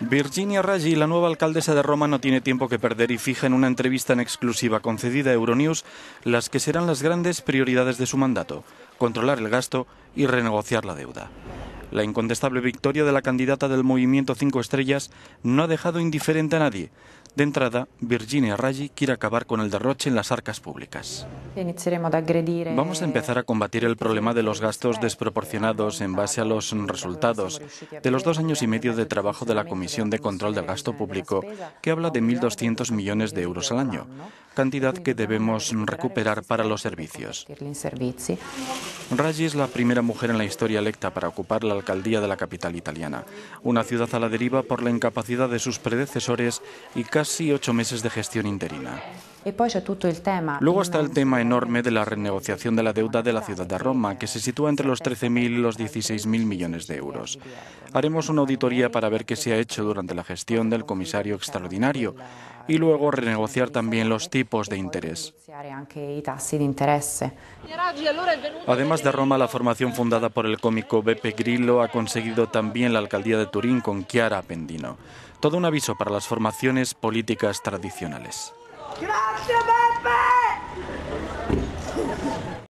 Virginia Raggi, la nueva alcaldesa de Roma, no tiene tiempo que perder y fija en una entrevista en exclusiva concedida a Euronews las que serán las grandes prioridades de su mandato, controlar el gasto y renegociar la deuda. La incontestable victoria de la candidata del Movimiento Cinco Estrellas no ha dejado indiferente a nadie. De entrada, Virginia Raggi quiere acabar con el derroche en las arcas públicas. Eh, Vamos a empezar a combatir el problema de los gastos desproporcionados en base a los resultados de los dos años y medio de trabajo de la Comisión de Control del Gasto Público, que habla de 1.200 millones de euros al año cantidad que debemos recuperar para los servicios. Raggi es la primera mujer en la historia electa para ocupar la alcaldía de la capital italiana, una ciudad a la deriva por la incapacidad de sus predecesores y casi ocho meses de gestión interina. E Luego está el tema enorme de la renegociación de la deuda de la ciudad de Roma, que se sitúa entre los 13.000 y los 16.000 millones de euros. Haremos una auditoría para ver qué se ha hecho durante la gestión del comisario extraordinario y luego renegociar también los tipos de interés. Además de Roma, la formación fundada por el cómico Beppe Grillo ha conseguido también la alcaldía de Turín con Chiara Pendino. Todo un aviso para las formaciones políticas tradicionales. ¡Gracias, Beppe!